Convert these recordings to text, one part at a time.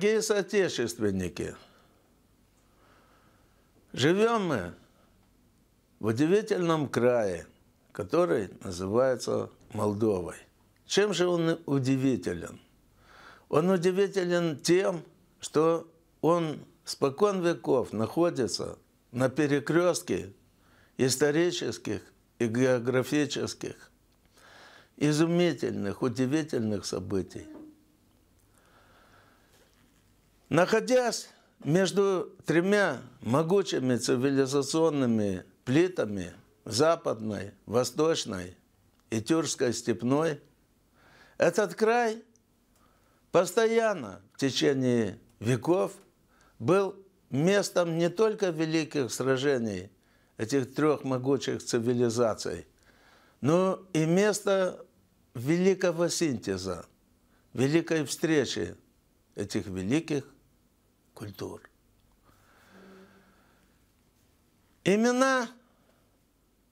Дорогие соотечественники, живем мы в удивительном крае, который называется Молдовой. Чем же он удивителен? Он удивителен тем, что он спокон веков находится на перекрестке исторических и географических изумительных, удивительных событий. Находясь между тремя могучими цивилизационными плитами западной, восточной и тюркской степной, этот край постоянно в течение веков был местом не только великих сражений этих трех могучих цивилизаций, но и место великого синтеза, великой встречи этих великих культур. Имена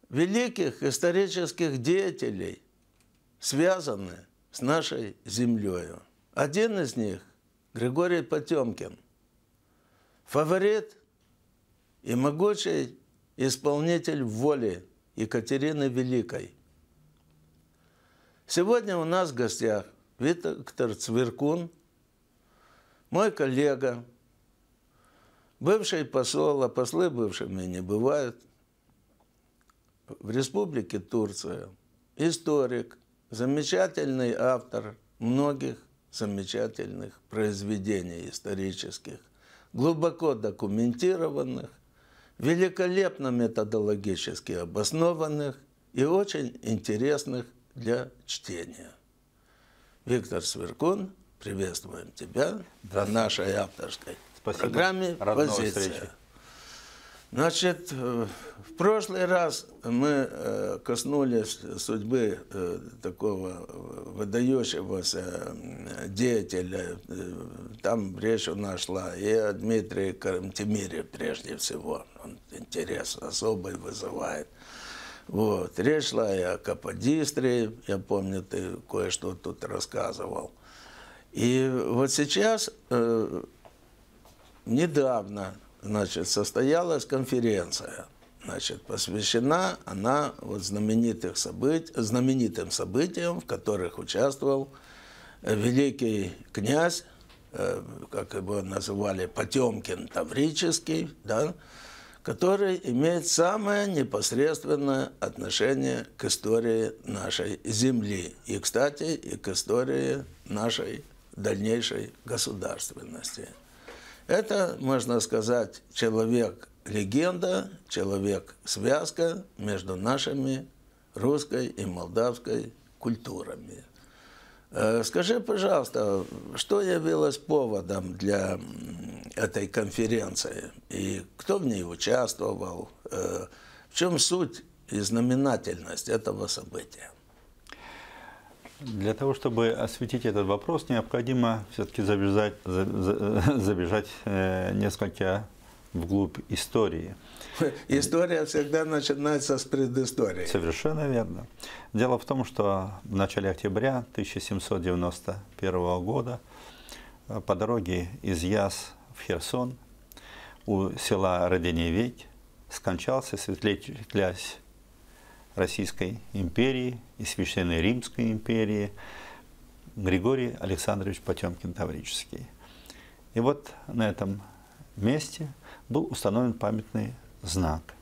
великих исторических деятелей связаны с нашей землей. Один из них – Григорий Потемкин, фаворит и могучий исполнитель воли Екатерины Великой. Сегодня у нас в гостях Виктор Цверкун, мой коллега, Бывший посол, а послы бывшими не бывают. В республике Турция историк, замечательный автор многих замечательных произведений исторических, глубоко документированных, великолепно методологически обоснованных и очень интересных для чтения. Виктор Сверкун, приветствуем тебя на нашей авторской Спасибо. программе «Позиция». Значит, э, в прошлый раз мы э, коснулись судьбы э, такого выдающегося деятеля. Там речь у нас шла и о Дмитрии Карамтемире прежде всего. Он интерес особый вызывает. Вот. Речь шла и о Каподистре, я помню, ты кое-что тут рассказывал. И вот сейчас недавно значит, состоялась конференция, значит, посвящена она вот знаменитых событи, знаменитым событиям, в которых участвовал э, великий князь, э, как его называли, Потемкин Таврический, да, который имеет самое непосредственное отношение к истории нашей земли и, кстати, и к истории нашей дальнейшей государственности. Это, можно сказать, человек-легенда, человек-связка между нашими русской и молдавской культурами. Э, скажи, пожалуйста, что явилось поводом для этой конференции? И кто в ней участвовал? Э, в чем суть и знаменательность этого события? Для того, чтобы осветить этот вопрос, необходимо все-таки забежать, забежать э, несколько вглубь истории. История всегда начинается с предыстории. Совершенно верно. Дело в том, что в начале октября 1791 года э, по дороге из Яс в Херсон у села Роденеведь скончался светлый князь Российской империи и Священной Римской империи Григорий Александрович Потемкин Таврический. И вот на этом месте был установлен памятный знак.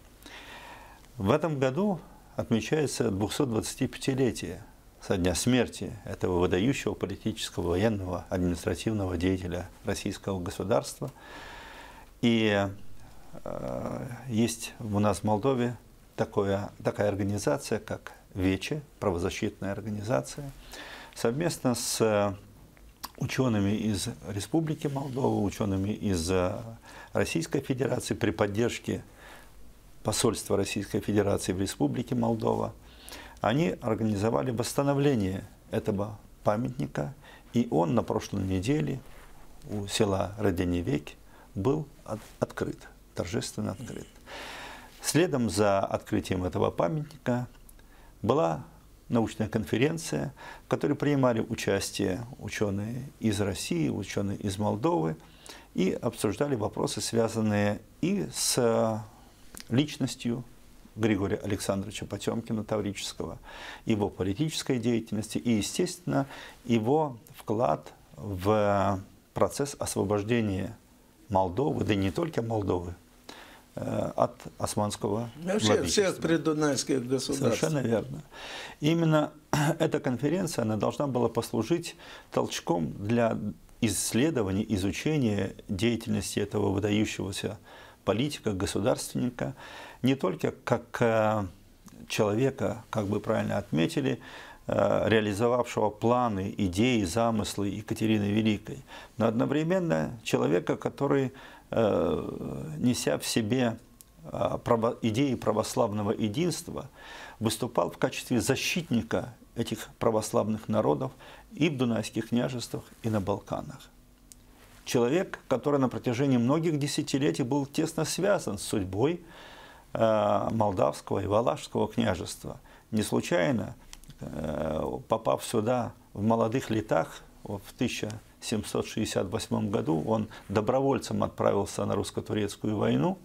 В этом году отмечается 225-летие со дня смерти этого выдающего политического, военного, административного деятеля российского государства. И э, есть у нас в Молдове такое, такая организация, как ВЕЧИ, правозащитная организация, совместно с э, учеными из Республики Молдова, учеными из э, Российской Федерации при поддержке посольства Российской Федерации в Республике Молдова, они организовали восстановление этого памятника, и он на прошлой неделе у села Роденевек был от, открыт, торжественно открыт. Следом за открытием этого памятника была научная конференция, в которой принимали участие ученые из России, ученые из Молдовы, и обсуждали вопросы, связанные и с личностью Григория Александровича Потемкина Таврического, его политической деятельности и, естественно, его вклад в процесс освобождения Молдовы, да и не только Молдовы, Э, от османского ну, Вообще все от придунайских государств. Совершенно верно. Именно эта конференция она должна была послужить толчком для исследований, изучения деятельности этого выдающегося политика, государственника, не только как э, человека, как бы правильно отметили, э, реализовавшего планы, идеи, замыслы Екатерины Великой, но одновременно человека, который Э, неся в себе э, идеи православного единства, выступал в качестве защитника этих православных народов и в Дунайских княжествах, и на Балканах. Человек, который на протяжении многих десятилетий был тесно связан с судьбой э, Молдавского и Валашского княжества. Не случайно, попав сюда в молодых летах, в 1000 768 году он добровольцем отправился на русско-турецкую войну,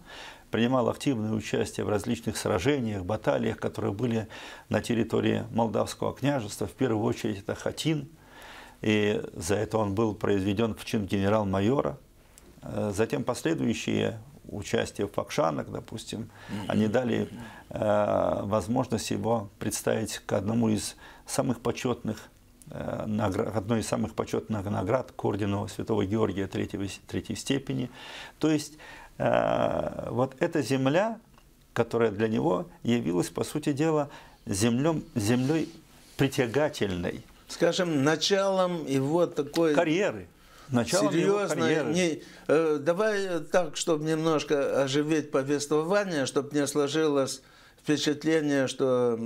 принимал активное участие в различных сражениях, баталиях, которые были на территории Молдавского княжества. В первую очередь это Хатин, и за это он был произведен в чин генерал-майора. Э, затем последующие участие в Пакшанах, допустим, они дали э, возможность его представить к одному из самых почетных Э, наград, одной из самых почетных наград к ордену Святого Георгия третьей, третьей степени. То есть э, вот эта земля, которая для него явилась, по сути дела, землем, землей притягательной. Скажем, началом его такой... Карьеры. Началом Серьезно, его не, э, давай так, чтобы немножко оживить повествование, чтобы не сложилось впечатление, что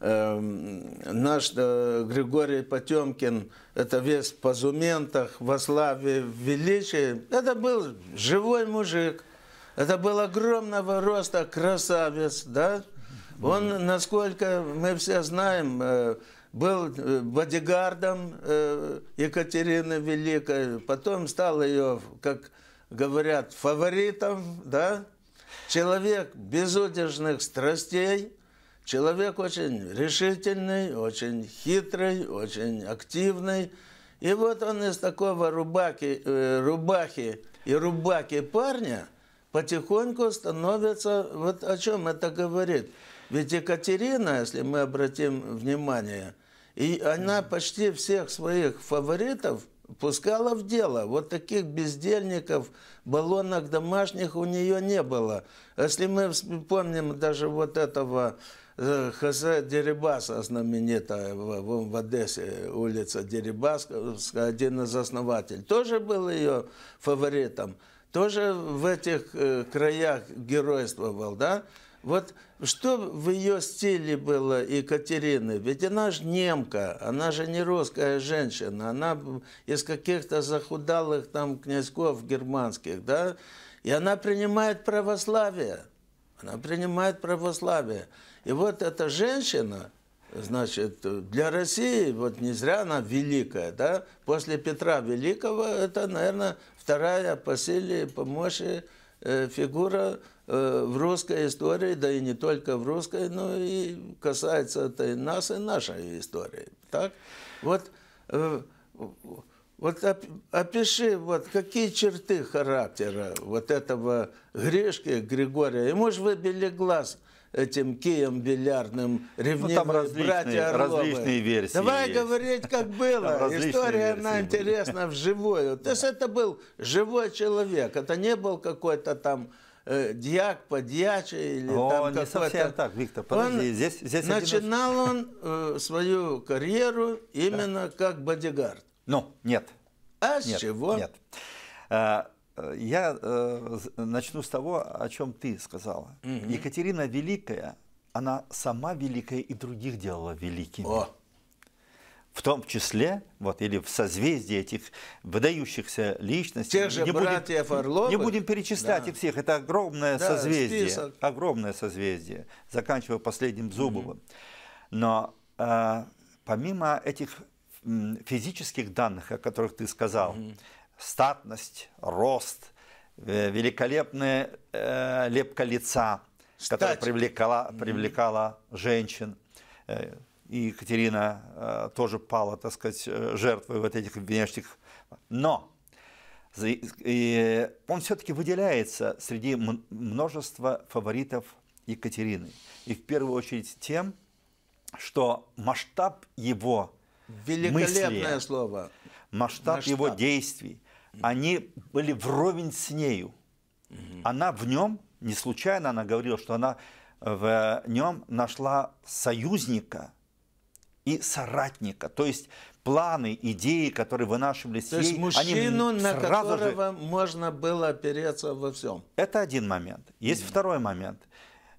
Эм, наш э, Григорий Потемкин, это весь по зументах, во славе величии. это был живой мужик, это был огромного роста красавец, да? Он, насколько мы все знаем, э, был э, бодигардом Екатерины Великой, потом стал ее, как говорят, фаворитом, да? Человек безудержных страстей – Человек очень решительный, очень хитрый, очень активный. И вот он из такого рубаки, э, рубахи и рубаки парня потихоньку становится... Вот о чем это говорит? Ведь Екатерина, если мы обратим внимание, и она почти всех своих фаворитов пускала в дело. Вот таких бездельников, баллонок домашних у нее не было. Если мы вспомним даже вот этого Э, Хосе Дерибаса, знаменитая в, в Одессе, э, улица Дерибаска, один из основателей, тоже был ее фаворитом, тоже в этих э, краях геройствовал, да? Вот что в ее стиле было Екатерины? Ведь она же немка, она же не русская женщина, она из каких-то захудалых там князьков германских, да? И она принимает православие. Она принимает православие. И вот эта женщина, значит, для России, вот не зря она великая, да, после Петра Великого, это, наверное, вторая по силе, по мощи э, фигура э, в русской истории, да и не только в русской, но и касается это и нас, и нашей истории, так? Вот, э, вот опиши, вот какие черты характера вот этого Грешки Григория, ему же выбили глаз – этим Кием бильярдным, ревнивые ну, там братья Орловы. различные версии Давай есть. говорить, как было. История, она интересна вживую. То есть это был живой человек. Это не был какой-то там э, дьяк, подьячий или О, там не совсем так, Виктор, подожди, он, здесь, здесь Начинал один... он э, свою карьеру именно да. как бодигард. Ну, нет. А с нет, чего? Нет. Э, Э, я э, начну с того, о чем ты сказала. Угу. Екатерина Великая, она сама великая и других делала великими. О. В том числе, вот, или в созвездии этих выдающихся личностей. Тех же не братьев будем, Орловых. Не будем перечислять да. их всех, это огромное да, созвездие. Список. Огромное созвездие, заканчивая последним Зубовым. Угу. Но э, помимо этих физических данных, о которых ты сказал, угу статность, рост, э, великолепная э, лепка лица, Стать. которая привлекала, привлекала женщин. Э, и Екатерина тоже пала, так сказать, жертвой вот этих внешних. Но он все-таки выделяется среди множества фаворитов Екатерины. И в первую очередь тем, что масштаб его Великолепное мысли, слово. Масштаб, масштаб его действий, они были вровень с нею. Она в нем, не случайно она говорила, что она э, в э, нем нашла союзника и соратника. То есть планы, идеи, которые вынашивались То ей, есть мужчину, они на которого же... можно было опереться во всем. Это один момент. Есть mm. второй момент.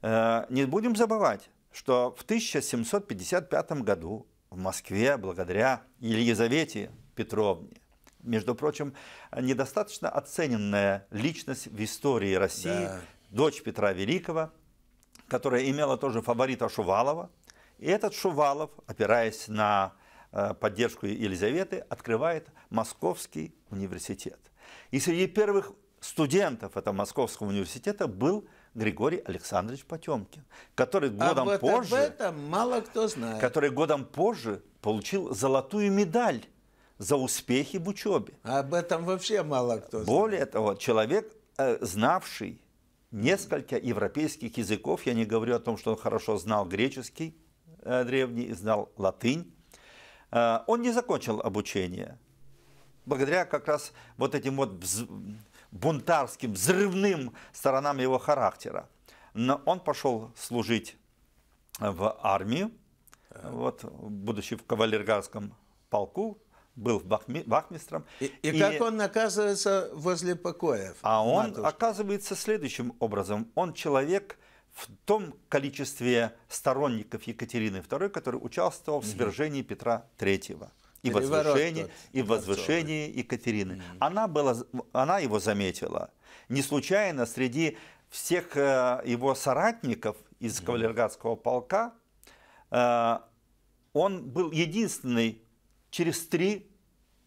Э, не будем забывать, что в 1755 году в Москве, благодаря Елизавете Петровне, между прочим, недостаточно оцененная личность в истории России, да. дочь Петра Великого, которая имела тоже фаворита Шувалова. И этот Шувалов, опираясь на э, поддержку Елизаветы, открывает Московский университет. И среди первых студентов этого Московского университета был Григорий Александрович Потемкин, который а годом а вот позже, об этом мало кто знает. который годом позже получил золотую медаль за успехи в учебе. А об этом вообще мало кто знает. Более того, человек, э, знавший несколько европейских языков, я не говорю о том, что он хорошо знал греческий э, древний, знал латынь, э, он не закончил обучение. Благодаря как раз вот этим вот бунтарским, взрывным сторонам его характера. Но он пошел служить в армию, вот, будучи в кавалергарском полку, был вахмистром. И, и, и как он оказывается возле покоев? А он матушка? оказывается следующим образом. Он человек в том количестве сторонников Екатерины II, который участвовал в свержении угу. Петра III и Переворот возвышение, и возвышение тот, Екатерины. Угу. Она, была, она его заметила. Не случайно среди всех э, его соратников из угу. кавалергардского полка э, он был единственный через три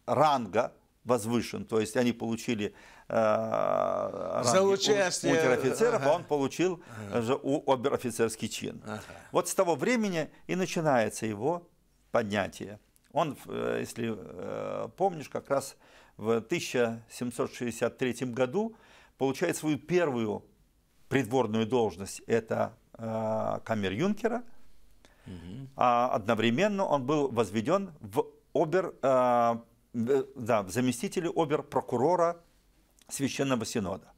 ранга возвышен, то есть они получили э, за участие унтер-офицеров, а ага. а он получил ага. же э, обер-офицерский чин. Ага. Вот с того времени и начинается его поднятие. Он, э, если э, помнишь, как раз в 1763 году получает свою первую придворную должность, это э, камер-юнкера, угу. а одновременно он был возведен в обер э, да, заместителю оберпрокурора прокурора Священного Синода.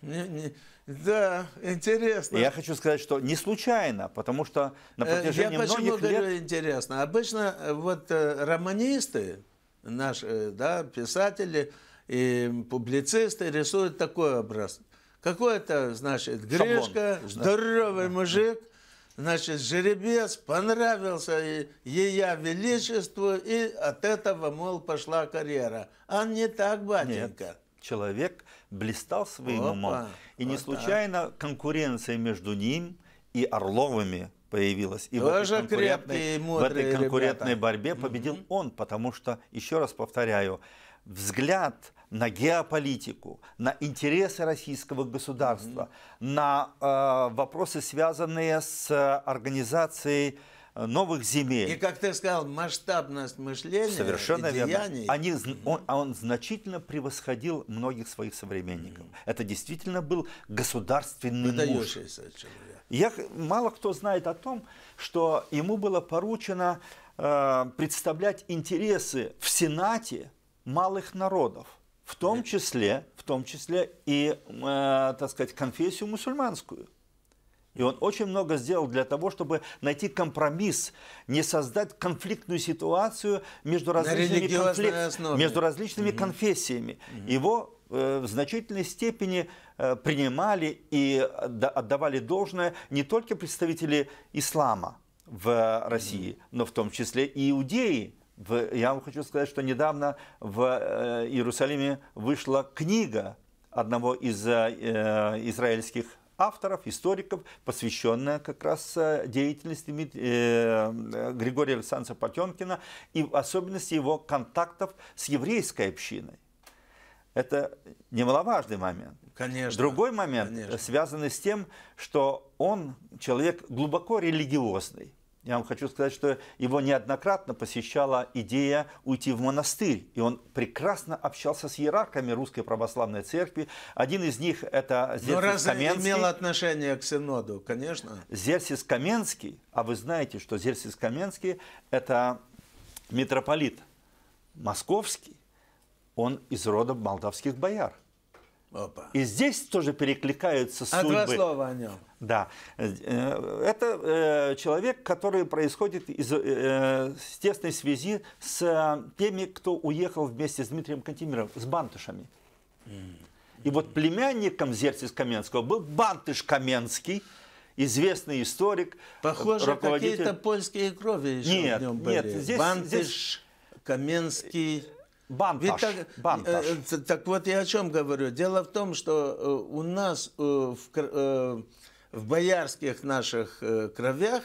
Не, не, да, интересно. Я хочу сказать, что не случайно, потому что на э, протяжении Я многих лет... Я говорю интересно? Обычно э, вот э, романисты, наши да, писатели и публицисты рисуют такой образ. Какой-то, значит, Гришка, Шаблон. здоровый да. мужик, да Значит, жеребец понравился ее величеству, и от этого, мол, пошла карьера. А не так, батенька. Нет человек блистал своим Опа, умом. И вот не случайно так. конкуренция между ним и Орловыми появилась. И Тоже в этой конкурентной, в этой конкурентной борьбе победил mm -hmm. он, потому что, еще раз повторяю, взгляд – на геополитику, на интересы российского государства, mm-hmm. на э, вопросы, связанные с организацией э, новых земель. И, как ты сказал, масштабность мышления Совершенно деяний. верно. Они, он, а он значительно превосходил многих своих современников. Это действительно был государственный муж. Я, мало кто знает о том, что ему было поручено э, представлять интересы в Сенате малых народов в том числе, в том числе и, э, так сказать, конфессию мусульманскую. И он очень много сделал для того, чтобы найти компромисс, не создать конфликтную ситуацию между различными, конфликт, между различными угу. конфессиями. Угу. Его э, в значительной степени э, принимали и отдавали должное не только представители ислама в России, но в том числе и иудеи в, я вам хочу сказать, что недавно в э, Иерусалиме вышла книга одного из э, израильских авторов, историков, посвященная как раз э, деятельности э, Григория Александровича Потемкина и в особенности его контактов с еврейской общиной. Это немаловажный момент. Конечно. Другой момент, конечно. связанный с тем, что он человек глубоко религиозный я вам хочу сказать, что его неоднократно посещала идея уйти в монастырь. И он прекрасно общался с иерархами Русской Православной Церкви. Один из них это Зерсис Но разве Каменский. имел отношение к синоду, конечно? Зерсис Каменский, а вы знаете, что Зерсис Каменский это митрополит московский, он из рода молдавских бояр. Опа. И здесь тоже перекликаются судьбы. А два слова о нем. Да, э, э, это э, человек, который происходит из тесной связи с теми, кто уехал вместе с Дмитрием Кантемировым, с бантышами. И вот племянником Зерцис Каменского был Бантыш Каменский, известный историк, Похоже, руководитель... какие-то польские крови еще нет, в нем были. Нет, здесь, Бантыш, здесь... Каменский... Бантаж, так, бантаж. Э, так вот я о чем говорю. Дело в том, что у нас э, в, э, в боярских наших э, кровях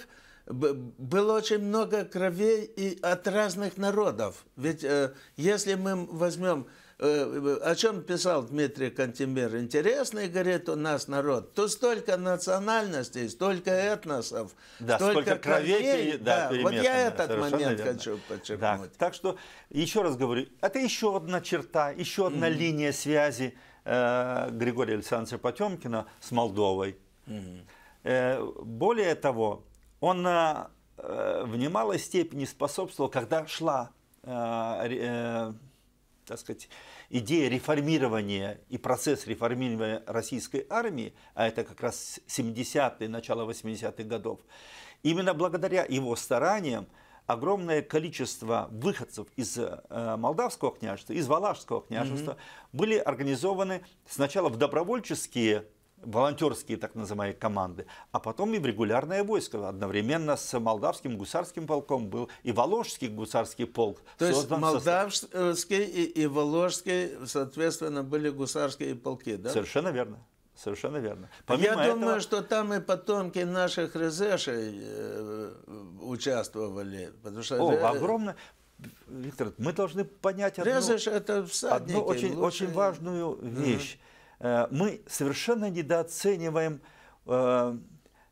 было очень много кровей и от разных народов. Ведь э, если мы возьмем, э, о чем писал Дмитрий Кантемир, интересный, говорит, у нас народ, то столько национальностей, столько этносов, да, столько, столько кровей. кровей да, да, вот я этот Совершенно момент верно. хочу подчеркнуть. Да. Так что, еще раз говорю, это еще одна черта, еще одна mm. линия связи Григория Александровича Потемкина с Молдовой. Угу. Более того, он э, в немалой степени способствовал, когда шла э, так сказать, идея реформирования и процесс реформирования российской армии, а это как раз 70-е, начало 80-х годов, именно благодаря его стараниям огромное количество выходцев из Молдавского княжества, из Валашского княжества mm были организованы сначала в добровольческие волонтерские так называемые команды, а потом и в регулярное войско. Одновременно с молдавским гусарским полком был и Воложский гусарский полк. То есть молдавский со... и, и Воложский, соответственно, были гусарские полки, да? Совершенно верно. Совершенно верно. Помимо Я этого... думаю, что там и потомки наших резешей э, участвовали. Потому что... О, огромное. Виктор, мы должны понять одну, это всадники, одну очень, лучшие... очень важную вещь. Угу. Э, мы совершенно недооцениваем э,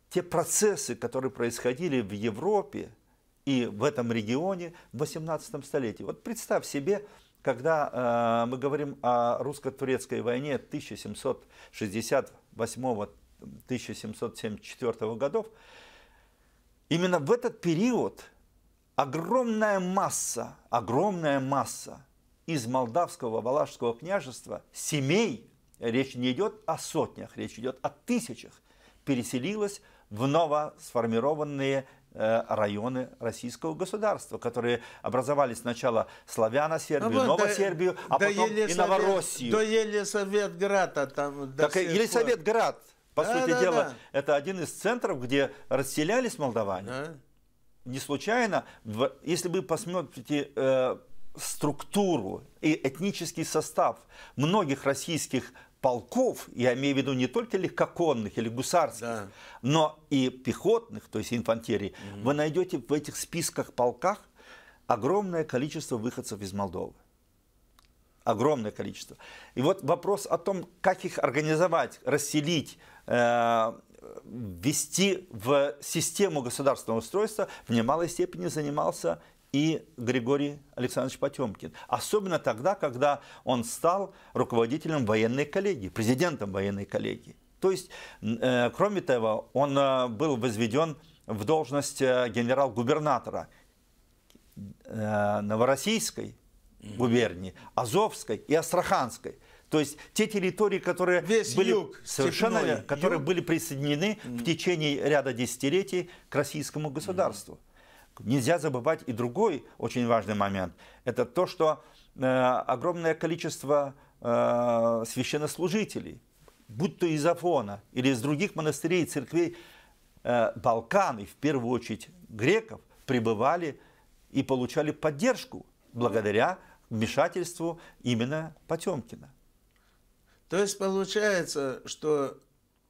те процессы, которые происходили в Европе и в этом регионе в 18 столетии. Вот представь себе, когда э, мы говорим о русско-турецкой войне 1768-1774 годов, именно в этот период огромная масса, огромная масса из Молдавского Валашского княжества, семей, речь не идет о сотнях, речь идет о тысячах, переселилось в новосформированные э, районы российского государства, которые образовали сначала Славяно-Сербию, ну, вот Новосербию, до, а потом и Новороссию. До Елисаветграда там. До так Елисаветград, по да, сути да, дела, да. это один из центров, где расселялись молдаване. Да. Не случайно, если вы посмотрите э, структуру и этнический состав многих российских полков, я имею в виду не только легкоконных или гусарских, да. но и пехотных, то есть инфантерии, угу. вы найдете в этих списках полках огромное количество выходцев из Молдовы. Огромное количество. И вот вопрос о том, как их организовать, расселить, э ввести в систему государственного устройства в немалой степени занимался и Григорий Александрович Потемкин. Особенно тогда, когда он стал руководителем военной коллегии, президентом военной коллегии. То есть, э, кроме того, он э, был возведен в должность э, генерал-губернатора Новороссийской губернии, Азовской и Астраханской. То есть те территории, которые Весь были юг, совершенно, которые юг. были присоединены в течение ряда десятилетий к российскому государству. Mm. Нельзя забывать и другой очень важный момент. Это то, что э, огромное количество э, священнослужителей, будь то из Афона или из других монастырей и церквей э, Балкан, и в первую очередь греков, пребывали и получали поддержку благодаря вмешательству именно Потемкина. То есть получается, что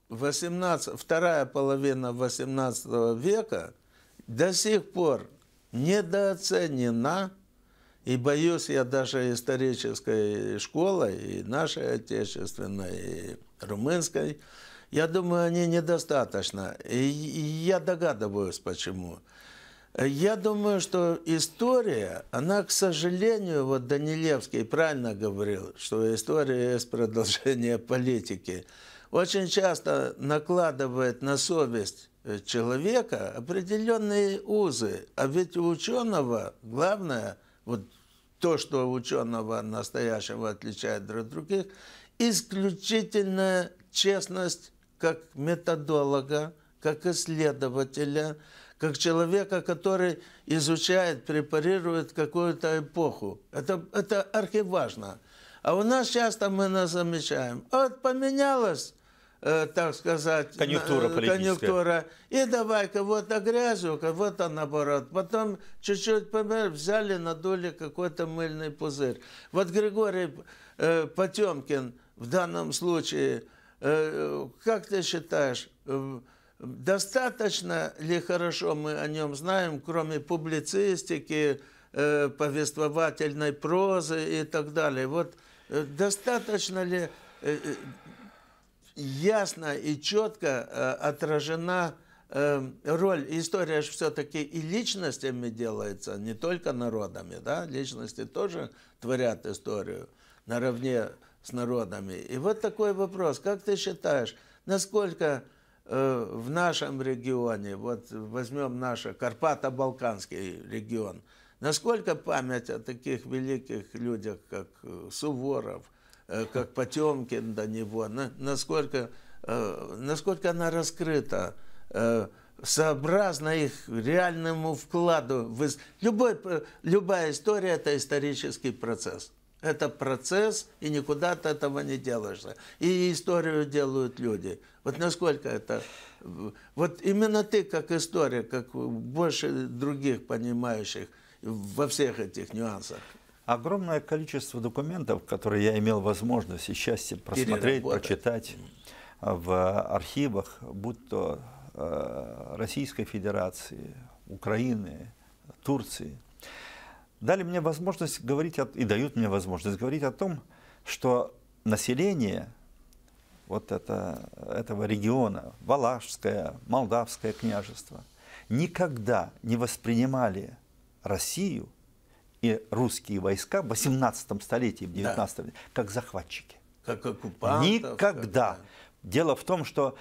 18, вторая половина 18 века – до сих пор недооценена, и боюсь я даже исторической школой, и нашей отечественной, и румынской, я думаю, они недостаточно. И я догадываюсь, почему. Я думаю, что история, она, к сожалению, вот Данилевский правильно говорил, что история есть продолжение политики, очень часто накладывает на совесть Э, человека определенные узы. А ведь у ученого главное, вот то, что ученого настоящего отличает друг от других, исключительная честность как методолога, как исследователя, как человека, который изучает, препарирует какую-то эпоху. Это, это архиважно. А у нас часто мы нас замечаем, вот поменялось, Э, так сказать, конъюнктура э, политическая. Конъюнктура. И давай-ка вот огрязю-ка, вот он наоборот. Потом чуть-чуть помер, взяли, надули какой-то мыльный пузырь. Вот Григорий э, Потемкин в данном случае, э, как ты считаешь, э, достаточно ли хорошо мы о нем знаем, кроме публицистики, э, повествовательной прозы и так далее? Вот э, достаточно ли э, ясно и четко э, отражена эм, роль, история же все-таки и личностями делается, не только народами, да, личности тоже творят историю наравне с народами. И вот такой вопрос, как ты считаешь, насколько э, в нашем регионе, вот возьмем наш Карпато-Балканский регион, насколько память о таких великих людях, как э, Суворов – Э, как Потемкин до него, насколько, э, насколько она раскрыта э, сообразно их реальному вкладу. Любой, любая история – это исторический процесс. Это процесс, и никуда ты этого не делаешься. И историю делают люди. Вот насколько это... Вот именно ты, как история, как больше других понимающих во всех этих нюансах огромное количество документов, которые я имел возможность и счастье просмотреть, прочитать в архивах, будь то э, Российской Федерации, Украины, Турции, дали мне возможность говорить, о, и дают мне возможность говорить о том, что население вот это, этого региона, Валашское, Молдавское княжество, никогда не воспринимали Россию – и русские войска в 18 столетии, в 19 да. как захватчики. Как оккупанты, Никогда. Как... Дело в том, что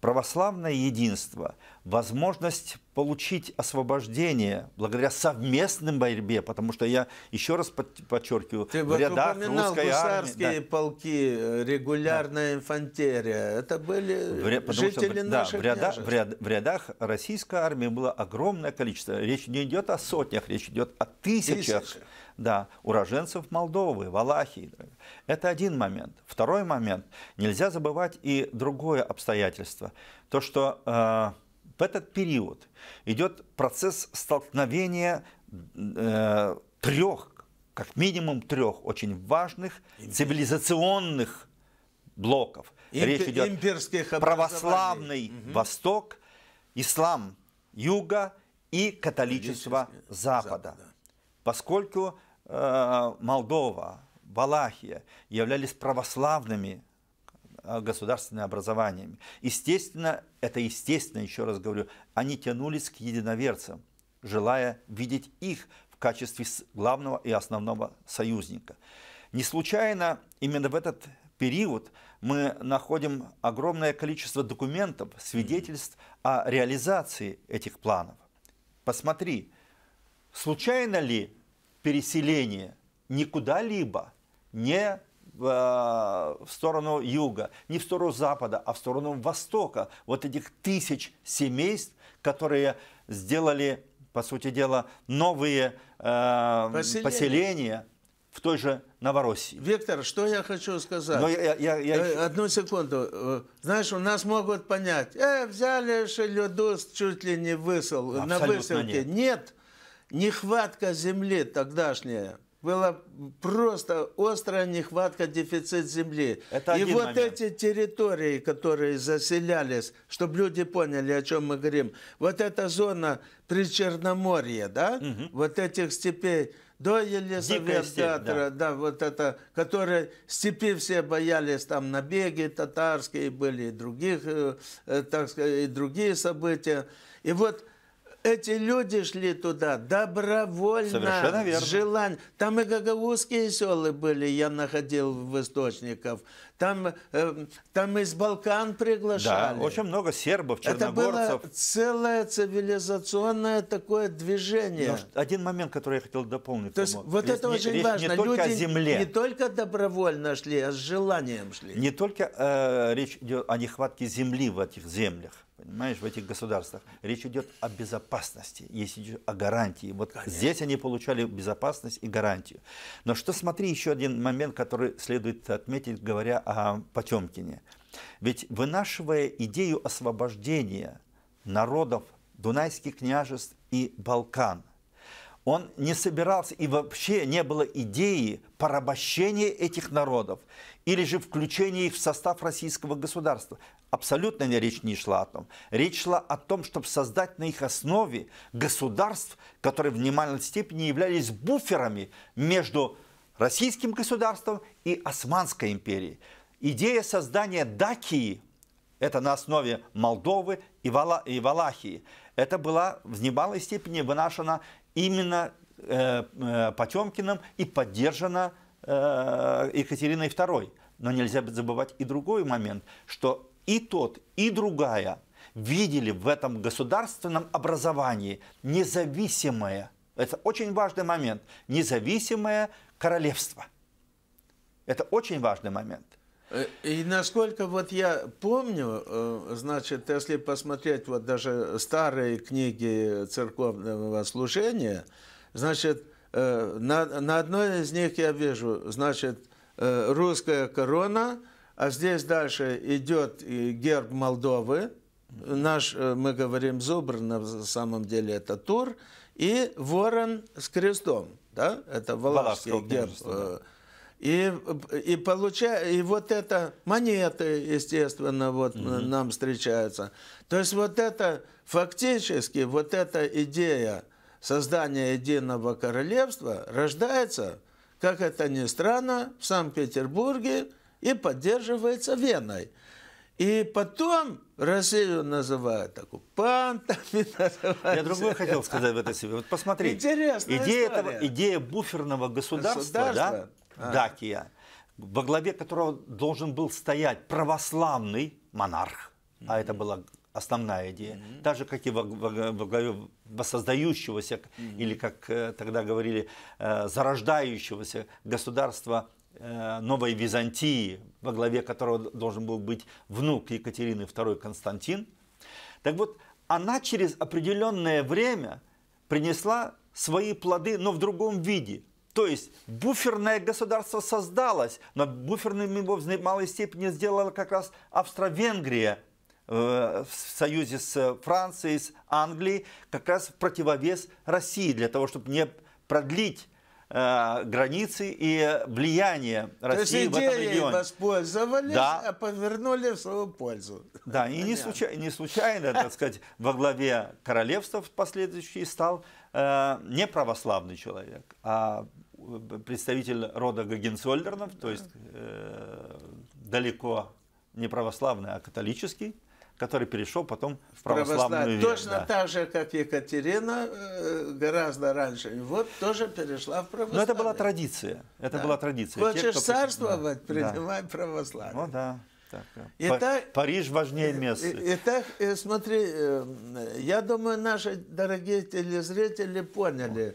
православное единство, возможность получить освобождение благодаря совместным борьбе, потому что я еще раз подчеркиваю, Ты в рядах русской армии... Да. полки, э, регулярная да. инфантерия, это были в, ря... жители что, наших да, в, ряда, в, ряд, в рядах российской армии было огромное количество. Речь не идет о сотнях, речь идет о тысячах. Тысячи да, уроженцев Молдовы, Валахии. Это один момент. Второй момент. Нельзя забывать и другое обстоятельство. То, что э, в этот период идет процесс столкновения э, трех, как минимум трех очень важных цивилизационных блоков. Речь идет о православный угу. Восток, ислам Юга и католичество Запада. Запада. Поскольку Э, Молдова, Валахия являлись православными э, государственными образованиями. Естественно, это естественно, еще раз говорю, они тянулись к единоверцам, желая видеть их в качестве главного и основного союзника. Не случайно именно в этот период мы находим огромное количество документов, свидетельств о реализации этих планов. Посмотри, случайно ли переселение никуда либо не э, в сторону юга, не в сторону запада, а в сторону востока. Вот этих тысяч семейств, которые сделали, по сути дела, новые э, поселения. поселения в той же Новороссии. Виктор, что я хочу сказать? Но я, я, я... Э, одну секунду. Э, знаешь, у нас могут понять, э, взяли шелюду, чуть ли не высыл, Абсолютно на выселке. Нет. нет Нехватка земли тогдашняя была просто острая нехватка, дефицит земли. Это и вот момент. эти территории, которые заселялись, чтобы люди поняли, о чем мы говорим. Вот эта зона при да, угу. вот этих степей до Елизаветграда, да. да, вот это, которые степи все боялись, там набеги татарские были, и других, э, э, так сказать, и другие события. И вот эти люди шли туда добровольно. Совершенно верно. Желание. Там и гагаузские селы были, я находил в источниках. Там, э, там из Балкан приглашали. Да, очень много сербов, черногорцев. Это было целое цивилизационное такое движение. Но один момент, который я хотел дополнить. То есть, вот это не, очень речь важно. Не только люди о земле. не только добровольно шли, а с желанием шли. Не только э, речь идет о нехватке земли в этих землях понимаешь, в этих государствах. Речь идет о безопасности, есть о гарантии. Вот Конечно. здесь они получали безопасность и гарантию. Но что, смотри, еще один момент, который следует отметить, говоря о Потемкине. Ведь вынашивая идею освобождения народов Дунайских княжеств и Балкан – он не собирался, и вообще не было идеи порабощения этих народов или же включения их в состав российского государства. Абсолютно не речь не шла о том. Речь шла о том, чтобы создать на их основе государств, которые в немалой степени являлись буферами между российским государством и Османской империей. Идея создания Дакии, это на основе Молдовы и, Валахии, это была в немалой степени вынашена именно э, э, Потемкиным и поддержана э, Екатериной II. Но нельзя забывать и другой момент, что и тот, и другая видели в этом государственном образовании независимое, это очень важный момент, независимое королевство. Это очень важный момент. Э, и насколько вот я помню, э, значит, если посмотреть вот даже старые книги церковного служения, значит, э, на, на одной из них я вижу, значит, русская корона, а здесь дальше идет герб Молдовы, наш, мы говорим, зубр, на самом деле это тур, и ворон с крестом, да, это валашский герб. Да. И, и, получа... и вот это монеты, естественно, вот Mm -hmm. нам встречаются. То есть вот это фактически, вот эта идея создания единого королевства рождается, как это ни странно, в Санкт-Петербурге и поддерживается Веной. И потом Россию называют оккупантами. Называют Я другое хотел сказать в этой себе. Вот посмотри. идея, этого, идея буферного государства, государства да? А. Дакия, во главе которого должен был стоять православный монарх, а это была основная идея, mm-hmm. так же, как и во, главе воссоздающегося, или, как э, тогда говорили, э, зарождающегося государства э, Новой Византии, во главе которого должен был быть внук Екатерины II Константин. Так вот, она через определенное время принесла свои плоды, но в другом виде. То есть буферное государство создалось, но буферным его в малой степени сделала как раз Австро-Венгрия э, в союзе с Францией, с Англией, как раз в противовес России, для того, чтобы не продлить э, границы и влияние России в этом регионе. воспользовались, да. а повернули в свою пользу. Да, и не, случай, не случайно, так сказать, во главе королевства в последующий стал э, не православный человек, а представитель рода Гагенцольдернов, то есть э, далеко не православный, а католический, который перешел потом в православную Православ... веру. Точно да. так же, как Екатерина, э, гораздо раньше. вот тоже перешла в православие. Но это была традиция. Это да. была традиция. Хочешь Те, кто... царствовать, да. принимай православие. Ну да. Так, э, Итак, Париж важнее места. Итак, э, смотри, я думаю, наши дорогие телезрители поняли. О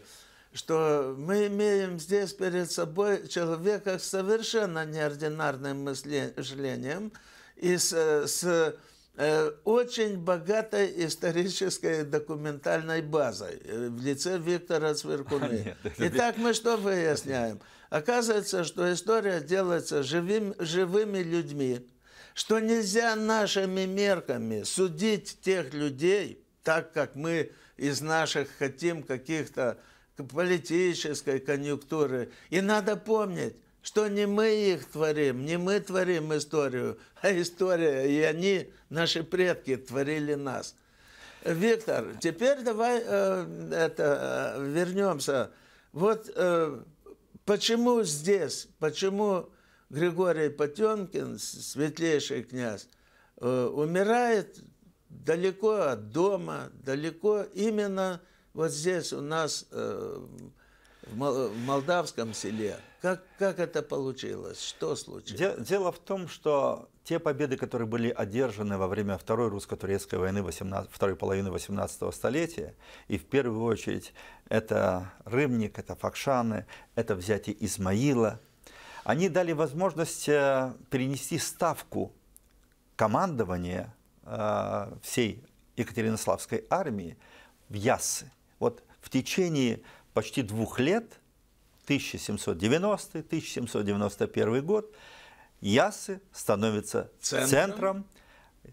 что мы имеем здесь перед собой человека с совершенно неординарным мышлением и с, э, с э, очень богатой исторической документальной базой э, в лице Виктора Цверкуны. А, Итак, мы что выясняем? Оказывается, что история делается живым, живыми людьми, что нельзя нашими мерками судить тех людей, так как мы из наших хотим каких-то политической конъюнктуры. И надо помнить, что не мы их творим, не мы творим историю, а история, и они, наши предки, творили нас. Виктор, теперь давай э, это, э, вернемся. Вот э, почему здесь, почему Григорий Потемкин, светлейший князь, э, умирает далеко от дома, далеко именно вот здесь у нас э, в молдавском селе. Как, как это получилось? Что случилось? Дело, дело в том, что те победы, которые были одержаны во время Второй русско-турецкой войны 18, второй половины 18-го столетия, и в первую очередь это Рымник, это Факшаны, это взятие Измаила, они дали возможность э, перенести ставку командования э, всей Екатеринославской армии в Яссы. Вот в течение почти двух лет, 1790-1791 год, Ясы становится центром, центром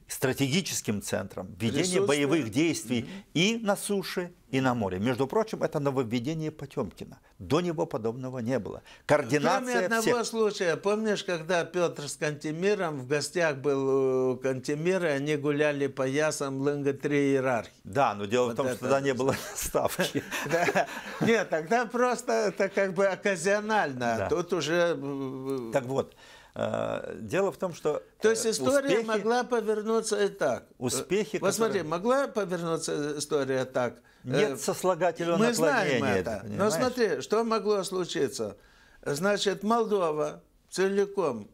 стратегическим центром ведения боевых действий угу. и на суше, и на море. Между прочим, это нововведение Потемкина. До него подобного не было. Координация Кроме одного всех... случая, помнишь, когда Петр с Кантемиром в гостях был у Кантемира, они гуляли по ясам Лынга-3 иерархии. Да, но дело вот в том, это... что тогда не было ставки. Нет, тогда просто это как бы оказионально. Тут уже... Так вот, Э, дело в том, что... То есть э, история успехи, могла повернуться и так. Успехи, Вот которые... смотри, могла повернуться история так. Э, Нет сослагательного Мы знаем это. Понимаешь? Но смотри, что могло случиться? Значит, Молдова целиком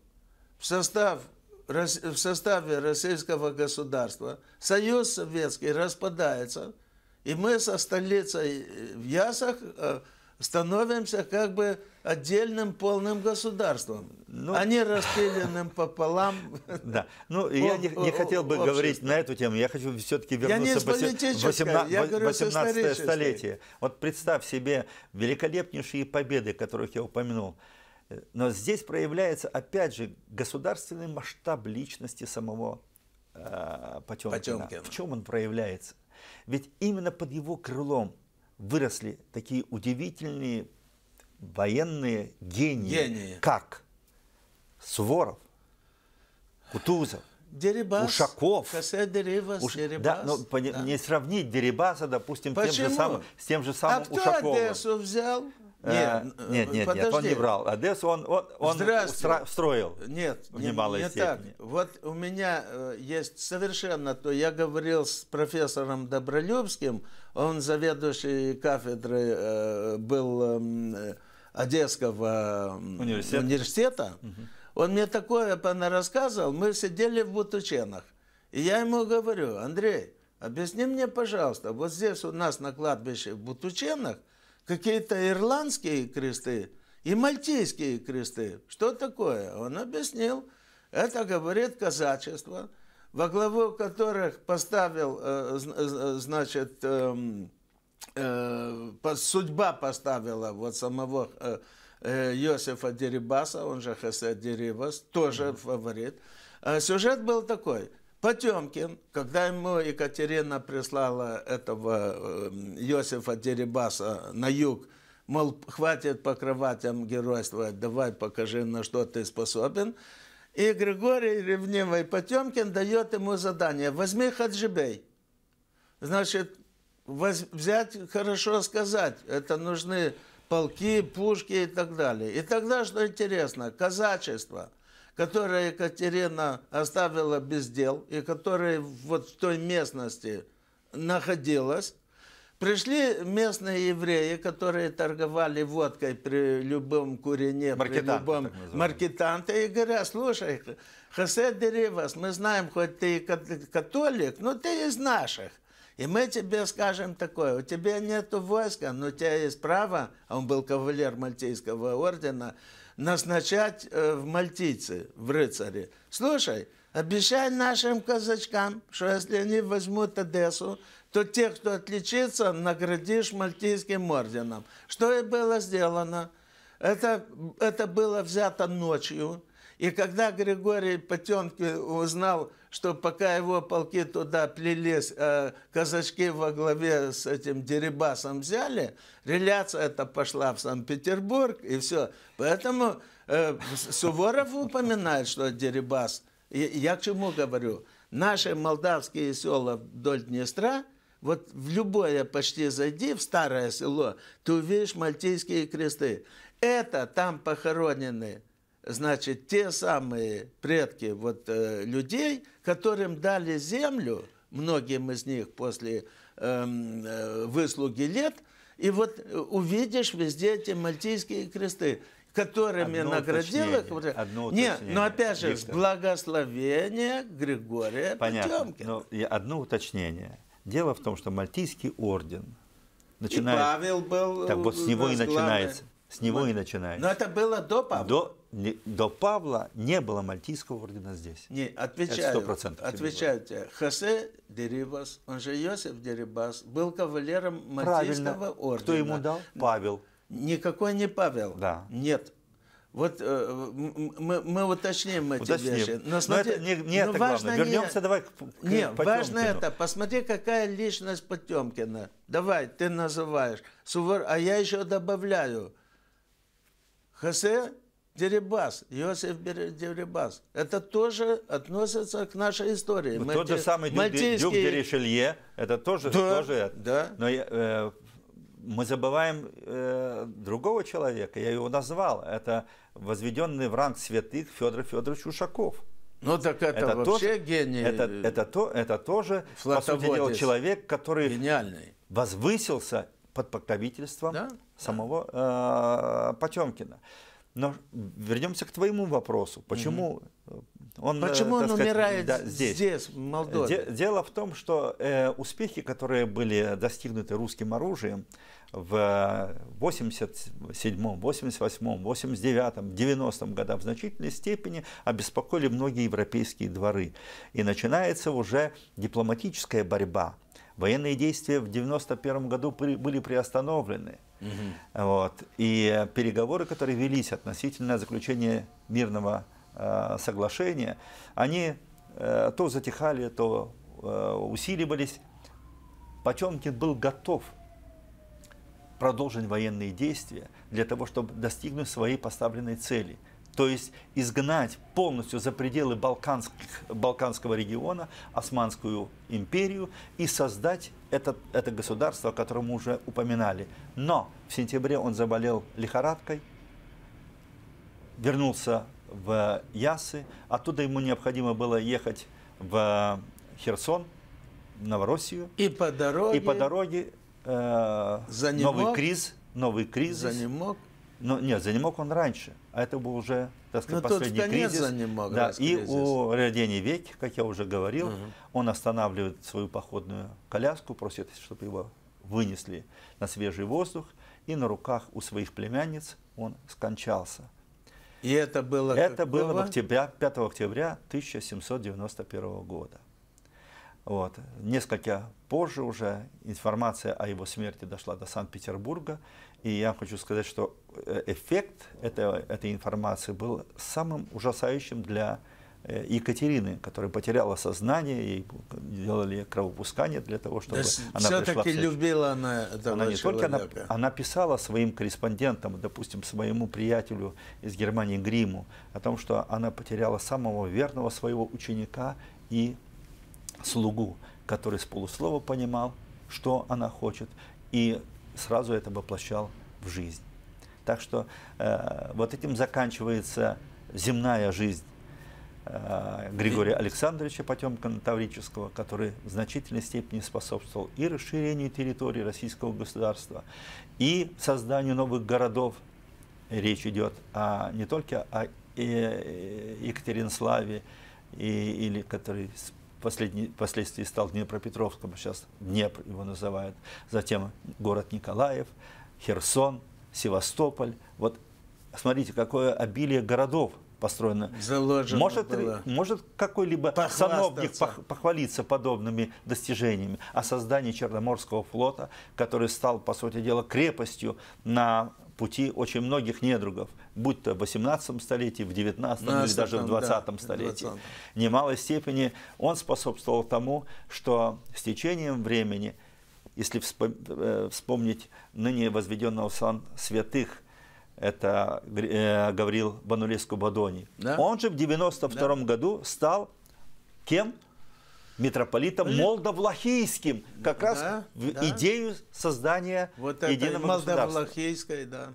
в, состав, в составе российского государства, Союз Советский распадается, и мы со столицей в Ясах становимся как бы отдельным полным государством, ну, а не распиленным пополам. Да, ну я не, не хотел бы общество. говорить на эту тему, я хочу все-таки вернуться к 18, 18 столетие. Вот представь себе великолепнейшие победы, которых я упомянул. Но здесь проявляется, опять же, государственный масштаб личности самого э, Потемкина. Потемкина. В чем он проявляется? Ведь именно под его крылом выросли такие удивительные военные гении, гении. как Суворов, Кутузов, Дерибас, Ушаков. Дерибас, Уш... Дерибас. Да, но ну, да. не сравнить Дерибаса, допустим, Почему? тем же самым, с тем же самым а кто Ушаковым. Одессу взял? Э, нет, э, нет, нет, нет, он не брал. Одессу он, он, он устра... строил. Нет, в немалой не, не степени. так. Вот у меня э, есть совершенно то, я говорил с профессором Добролюбским, он заведующий кафедры э, был эм, э, Одесского Университет. Эм, университета. Угу. Он мне такое рассказывал. Мы сидели в Бутученах. И я ему говорю, Андрей, объясни мне, пожалуйста, вот здесь у нас на кладбище в Бутученах какие-то ирландские кресты и мальтийские кресты. Что такое? Он объяснил. Это говорит казачество во главу которых поставил, э, э, э, значит, эм, судьба поставила вот самого Йосифа Дерибаса, он же Хосе Дерибас, тоже mm -hmm. фаворит. А сюжет был такой. Потемкин, когда ему Екатерина прислала этого Йосифа Дерибаса на юг, мол, хватит по кроватям геройствовать, давай покажи, на что ты способен, и Григорий Ревнивый Потемкин дает ему задание. Возьми Хаджибей. Значит, взять, хорошо сказать, это нужны полки, пушки и так далее. И тогда, что интересно, казачество, которое Екатерина оставила без дел, и которое вот в той местности находилось, Пришли местные евреи, которые торговали водкой при любом курине, маркетанты, при любом маркетанте, и говорят, слушай, Хосе Деривас, мы знаем, хоть ты католик, но ты из наших. И мы тебе скажем такое, у тебя нет войска, но у тебя есть право, а он был кавалер Мальтийского ордена, назначать э, в мальтийцы, в рыцари. Слушай, обещай нашим казачкам, что если они возьмут Одессу, то тех, кто отличится, наградишь мальтийским орденом. Что и было сделано. Это, это было взято ночью. И когда Григорий Потемкин узнал, что пока его полки туда плелись, э, казачки во главе с этим Дерибасом взяли, реляция это пошла в Санкт-Петербург и все. Поэтому э, Суворов упоминает, что Дерибас. Я, я к чему говорю? Наши молдавские села вдоль Днестра – вот в любое почти зайди, в старое село, ты увидишь мальтийские кресты. Это там похоронены, значит, те самые предки вот, э, людей, которым дали землю, многим из них после эм, э, выслуги лет, и вот э, увидишь везде эти мальтийские кресты которыми одно наградил их. Одно Нет, но ну, опять же, Виктор. благословение Григория Понятно. Но я ну, одно уточнение. Дело в том, что Мальтийский орден начинает... И Павел был... Так вот с него и э, начинается. Главный. С него вот. и начинается. Но это было до Павла. До, не, до Павла не было Мальтийского ордена здесь. Не, отвечаю. Это 100% отвечаю тебе. Хосе Дерибас, он же Йосиф Дерибас, был кавалером Мальтийского Правильно. ордена. Кто ему дал? Павел. Никакой не Павел. Да. Нет. Вот э, мы, мы уточним эти уточним. вещи. Но, смотри, но это не, не но это важно главное. Вернемся не, давай к, не, Потемкину. Важно это. Посмотри, какая личность Потемкина. Давай, ты называешь. Сувор... А я еще добавляю. Хосе Дерибас, Иосиф Дерибас. Это тоже относится к нашей истории. Вот ну, Тот же самый Мальтийский... Дюк, де это тоже... Да, тоже да. Но э, мы забываем э, другого человека, я его назвал. Это возведенный в ранг святых Федор Федорович Ушаков. Ну так это, это вообще тоже, гений. Это, это, то, это тоже, по сути дела, человек, который гениальный. возвысился под покровительством да? самого да. Э, Потемкина. Но вернемся к твоему вопросу. Почему угу. он, э, Почему он сказать, умирает да, здесь? здесь, в Молдове? дело в том, что э, успехи, которые были достигнуты русским оружием, э, в 87, 88, 89, 90 годах в значительной степени обеспокоили многие европейские дворы. И начинается уже дипломатическая борьба. Военные действия в 91 году были приостановлены. Угу. Вот. И переговоры, которые велись относительно заключения мирного э, соглашения, они э, то затихали, то э, усиливались. Потемкин был готов – продолжить военные действия для того, чтобы достигнуть своей поставленной цели. То есть изгнать полностью за пределы Балканск, Балканского региона Османскую империю и создать это, это государство, о котором мы уже упоминали. Но в сентябре он заболел лихорадкой, вернулся в Ясы. Оттуда ему необходимо было ехать в Херсон, Новороссию. И по дороге. И по дороге э, новый криз, новый кризис. Занемок? Но, нет, Занемок он раньше, а это был уже, так сказать, Но ну, последний тот кризис. Занемок, да, и у рождения веки, как я уже говорил, угу. он останавливает свою походную коляску, просит, чтобы его вынесли на свежий воздух, и на руках у своих племянниц он скончался. И это было Это было в октября, 5 октября 1791 года. Вот. Несколько позже уже информация о его смерти дошла до Санкт-Петербурга, и я хочу сказать, что э, эффект этого, этой информации был самым ужасающим для э, Екатерины, которая потеряла сознание, ей делали кровопускание для того, чтобы да она все пришла. Все-таки любила она этого она не только она, она писала своим корреспондентам, допустим, своему приятелю из Германии Гриму, о том, что она потеряла самого верного своего ученика и слугу, который с полуслова понимал, что она хочет, и сразу это воплощал в жизнь. Так что э, вот этим заканчивается земная жизнь э, Григория Александровича Потемкина Таврического, который в значительной степени способствовал и расширению территории российского государства, и созданию новых городов. Речь идет о, не только о э, Екатеринславе, и, или который впоследствии стал Днепропетровском, сейчас Днепр его называют, затем город Николаев, Херсон, Севастополь. Вот смотрите, какое обилие городов построено. Заложено может, было. может какой-либо сановник похвалиться подобными достижениями о создании Черноморского флота, который стал, по сути дела, крепостью на пути очень многих недругов, будь то в 18 столетии, в 19 ну, или даже в 20 столетии. 20. В немалой степени он способствовал тому, что с течением времени, если э, вспомнить ныне возведенного сан святых, это э, Гаврил Банулеску Бадони, да? он же в 92 да. году стал кем? митрополитом Молдовлахийским, как да, раз да. идею создания вот единого государства. да.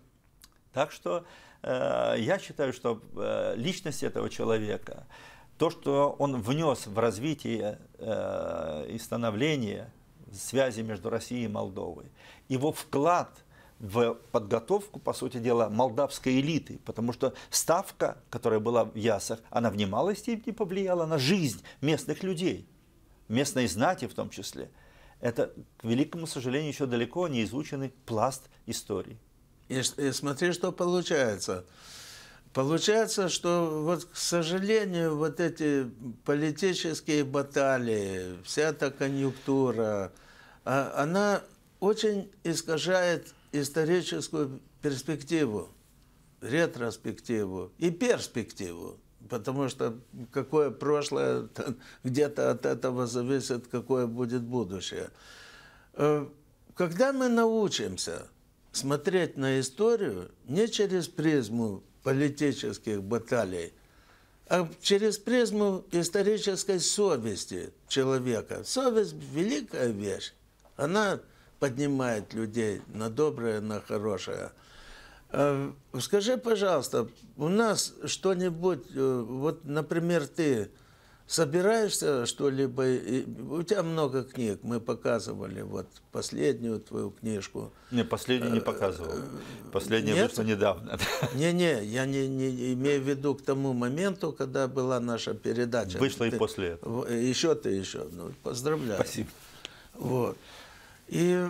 Так что э, я считаю, что э, личность этого человека, то, что он внес в развитие э, и становление связи между Россией и Молдовой, его вклад в подготовку, по сути дела, молдавской элиты, потому что ставка, которая была в Ясах, она в немалой степени повлияла на жизнь местных людей местной знати в том числе, это, к великому сожалению, еще далеко не изученный пласт истории. И, и смотри, что получается. Получается, что вот, к сожалению, вот эти политические баталии, вся эта конъюнктура, а, она очень искажает историческую перспективу, ретроспективу и перспективу потому что какое прошлое, где-то от этого зависит, какое будет будущее. Э, когда мы научимся смотреть на историю не через призму политических баталий, а через призму исторической совести человека. Совесть – великая вещь. Она поднимает людей на доброе, на хорошее – Э, скажи, пожалуйста, у нас что-нибудь, э, вот, например, ты собираешься что-либо, у тебя много книг, мы показывали вот последнюю твою книжку. Не, последнюю не э, показывал, последняя Нет? вышла недавно. Не-не, я не, не имею в виду к тому моменту, когда была наша передача. Вышла ты, и после этого. Еще ты еще, ну, поздравляю. Спасибо. Вот. И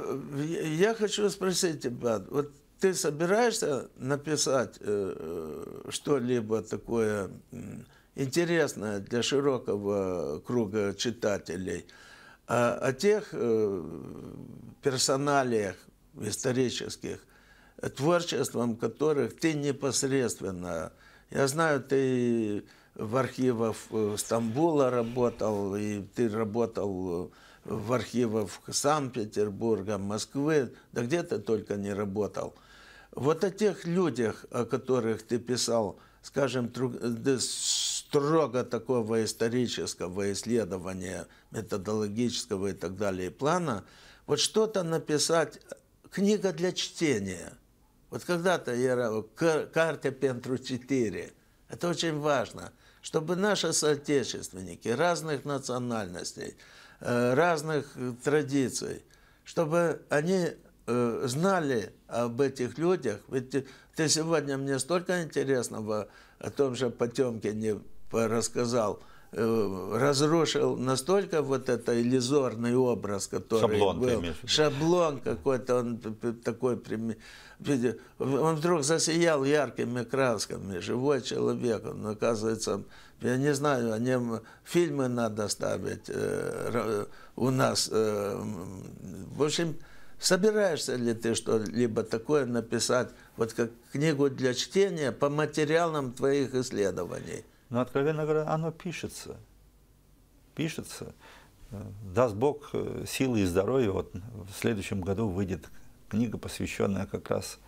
я хочу спросить тебя, вот ты собираешься написать э, э что-либо такое интересное для широкого круга читателей о, о тех э, персоналиях исторических, творчеством которых ты непосредственно. Я знаю, ты в архивах э, Стамбула работал, и ты работал э, в архивах Санкт-Петербурга, Москвы, да где ты только не работал – вот о тех людях, о которых ты писал, скажем, строго такого исторического исследования, методологического и так далее плана, вот что-то написать, книга для чтения. Вот когда-то я карта Пентру 4. Это очень важно, чтобы наши соотечественники разных национальностей, э, разных э, традиций, чтобы они Э, знали об этих людях. Ведь э, ты сегодня мне столько интересного о том же Потемкине рассказал, э, разрушил настолько вот этот иллюзорный образ, который шаблон, был. Шаблон какой-то, он такой прими... Он вдруг засиял яркими красками, живой человек, он оказывается, я не знаю, о нем фильмы надо ставить э, у нас. Э, в общем, Собираешься ли ты что-либо такое написать, вот как книгу для чтения по материалам твоих исследований? Ну откровенно говоря, оно пишется. Пишется. Даст Бог э, силы и здоровья. Вот в следующем году выйдет книга, посвященная как раз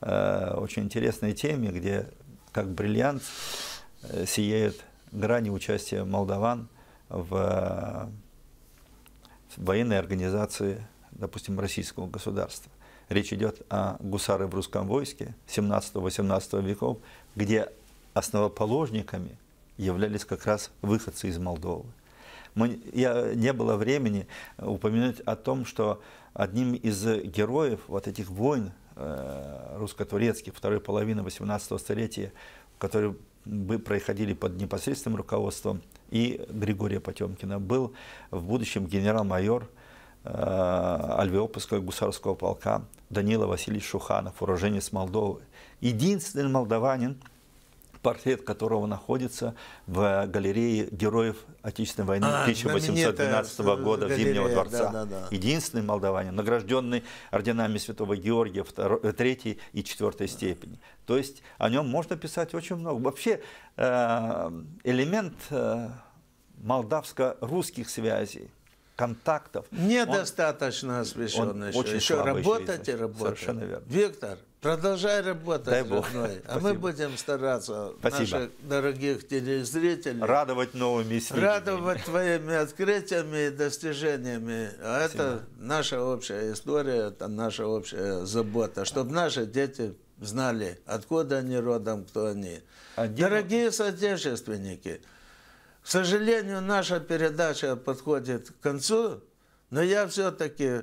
э, очень интересной теме, где как бриллиант э, сияет грани участия молдаван в, в э, военной организации допустим, российского государства. Речь идет о гусары в русском войске 17-18 веков, где основоположниками являлись как раз выходцы из Молдовы. Мы, я, не было времени упомянуть о том, что одним из героев вот этих войн э, русско-турецких второй половины 18 столетия, которые бы проходили под непосредственным руководством и Григория Потемкина, был в будущем генерал-майор Э, альвеопольского гусарского полка Данила Васильевич Шуханов, уроженец Молдовы. Единственный молдаванин, портрет которого находится в галерее героев Отечественной войны а, 1812 э, года галерея, Зимнего дворца. Да, да, да. Единственный молдаванин, награжденный орденами Святого Георгия э, третьей и четвертой да. степени. То есть о нем можно писать очень много. Вообще элемент молдавско-русских связей контактов. Недостаточно он, освещенный он еще. еще работать еще и работать. Совершенно верно. Виктор, продолжай работать. Дай Бог. Родной. А мы будем стараться Спасибо. наших дорогих телезрителей радовать новыми сведениями. Радовать твоими открытиями и достижениями. А Спасибо. это наша общая история, это наша общая забота. Чтобы наши дети знали, откуда они родом, кто они. Один... А Дорогие соотечественники, к сожалению, наша передача подходит к концу, но я все-таки э,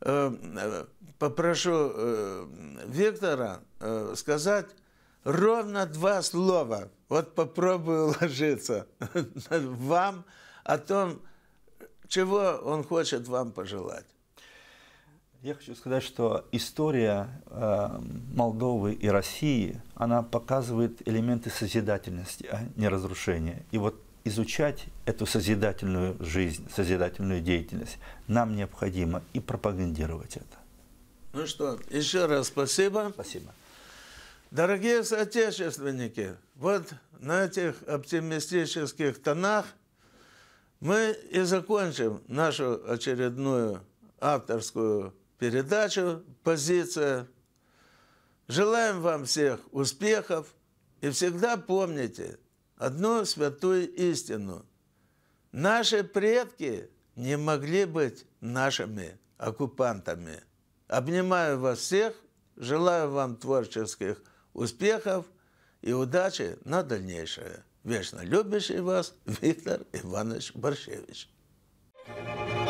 э, попрошу э, Виктора э, сказать ровно два слова. Вот попробую ложиться вам о том, чего он хочет вам пожелать. Я хочу сказать, что история э, Молдовы и России, она показывает элементы созидательности, а не разрушения. И вот изучать эту созидательную жизнь, созидательную деятельность. Нам необходимо и пропагандировать это. Ну что, еще раз спасибо. Спасибо. Дорогие соотечественники, вот на этих оптимистических тонах мы и закончим нашу очередную авторскую передачу «Позиция». Желаем вам всех успехов и всегда помните – одну святую истину. Наши предки не могли быть нашими оккупантами. Обнимаю вас всех, желаю вам творческих успехов и удачи на дальнейшее. Вечно любящий вас Виктор Иванович Борщевич. thank you